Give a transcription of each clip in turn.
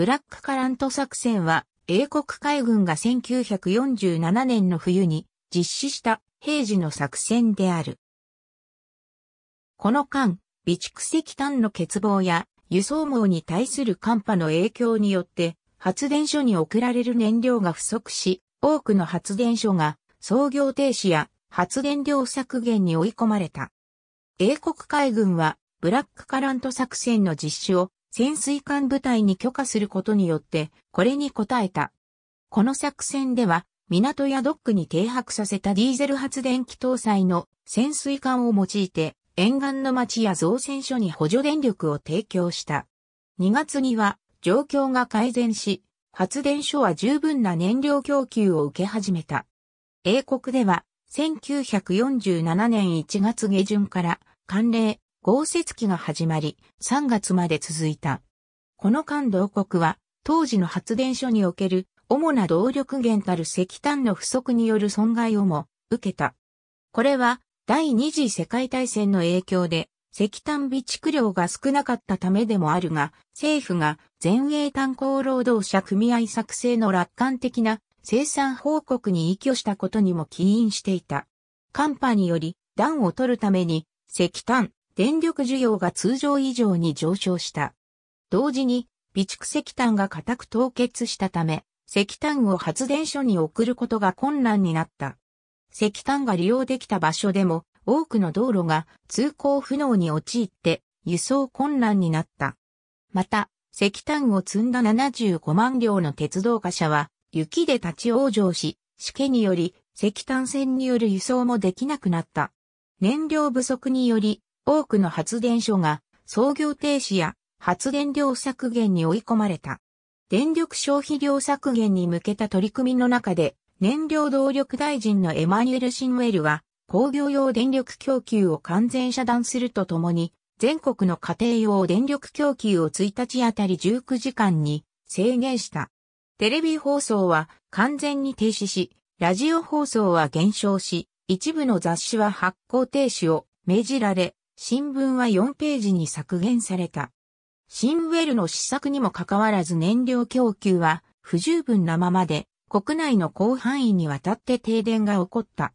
ブラックカラント作戦は、英国海軍が1947年の冬に実施した平時の作戦である。この間、備蓄石炭の欠乏や輸送網に対する寒波の影響によって、発電所に送られる燃料が不足し、多くの発電所が操業停止や発電量削減に追い込まれた。英国海軍はブラックカラント作戦の実施を潜水艦部隊に許可することによって、これに応えた。この作戦では、港やドックに停泊させたディーゼル発電機搭載の潜水艦を用いて、沿岸の町や造船所に補助電力を提供した。2月には状況が改善し、発電所は十分な燃料供給を受け始めた。英国では1947年1月下旬から寒冷、豪雪期が始まり、3月まで続いた。この間同国は、当時の発電所における主な動力源たる石炭の不足による損害をも受けた。これは第二次世界大戦の影響で石炭備蓄量が少なかったためでもあるが、政府が全英炭鉱労働者組合作成の楽観的な生産報告に依拠したことにも起因していた。寒波により暖を取るために石炭、電力需要が通常以上に上昇した。同時に、備蓄石炭が固く凍結したため、石炭を発電所に送ることが困難になった。石炭が利用できた場所でも、多くの道路が通行不能に陥って輸送困難になった。また、石炭を積んだ75万両の鉄道貨車は雪で立ち往生し、しけにより石炭船による輸送もできなくなった。燃料不足により多くの発電所が操業停止や発電量削減に追い込まれた。電力消費量削減に向けた取り組みの中で、燃料動力大臣のエマニュエル・シンウェルは、工業用電力供給を完全遮断するとともに、全国の家庭用電力供給を1日あたり19時間に制限した。テレビ放送は完全に停止し、ラジオ放送は減少し、一部の雑誌は発行停止を命じられ、新聞は4ページに削減された。シンウェルの施策にもかかわらず燃料供給は不十分なままで国内の広範囲にわたって停電が起こった。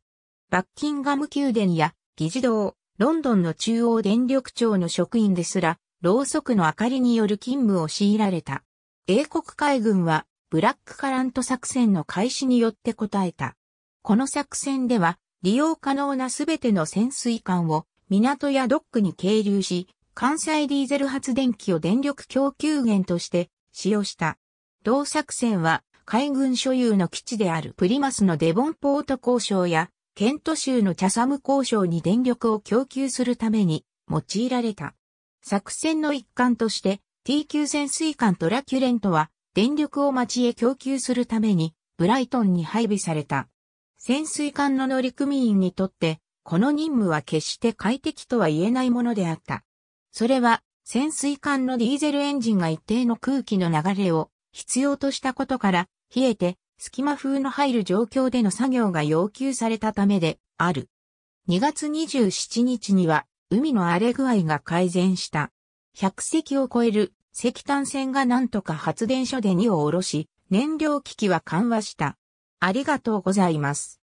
バッキンガム宮殿や議事堂、ロンドンの中央電力庁の職員ですら、ろうそくの明かりによる勤務を強いられた。英国海軍はブラックカラント作戦の開始によって応えた。この作戦では利用可能なすべての潜水艦を港やドックに係留し、関西ディーゼル発電機を電力供給源として使用した。同作戦は海軍所有の基地であるプリマスのデボンポート交渉やケント州のチャサム交渉に電力を供給するために用いられた。作戦の一環として T 級潜水艦トラキュレントは電力を町へ供給するためにブライトンに配備された。潜水艦の乗組員にとってこの任務は決して快適とは言えないものであった。それは、潜水艦のディーゼルエンジンが一定の空気の流れを必要としたことから、冷えて隙間風の入る状況での作業が要求されたためである。2月27日には海の荒れ具合が改善した。100隻を超える石炭船がなんとか発電所で2を下ろし、燃料危機は緩和した。ありがとうございます。